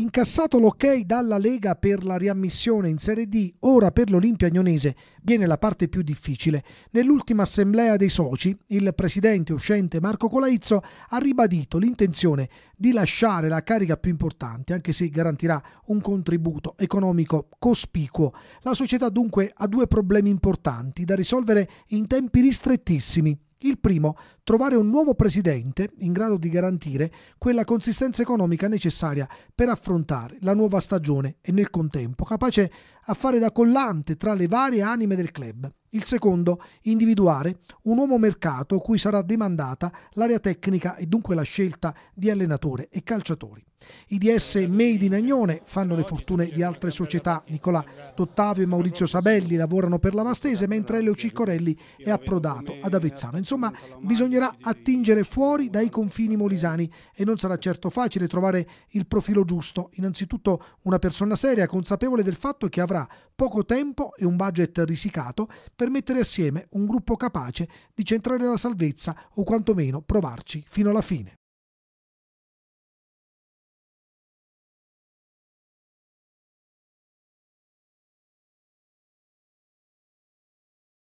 Incassato l'ok dalla Lega per la riammissione in Serie D, ora per l'Olimpia Agnonese viene la parte più difficile. Nell'ultima assemblea dei soci, il presidente uscente Marco Colaizzo ha ribadito l'intenzione di lasciare la carica più importante, anche se garantirà un contributo economico cospicuo. La società dunque ha due problemi importanti da risolvere in tempi ristrettissimi il primo, trovare un nuovo presidente in grado di garantire quella consistenza economica necessaria per affrontare la nuova stagione e nel contempo capace a fare da collante tra le varie anime del club. Il secondo, individuare un uomo mercato cui sarà demandata l'area tecnica e dunque la scelta di allenatore e calciatori. I DS Made in Agnone fanno le fortune di altre società. Nicola Dottavio e Maurizio Sabelli lavorano per la Vastese, mentre Leo Ciccorelli è approdato ad Avezzano. Insomma, bisognerà attingere fuori dai confini molisani e non sarà certo facile trovare il profilo giusto. Innanzitutto una persona seria, consapevole del fatto che avrà poco tempo e un budget risicato per mettere assieme un gruppo capace di centrare la salvezza o quantomeno provarci fino alla fine.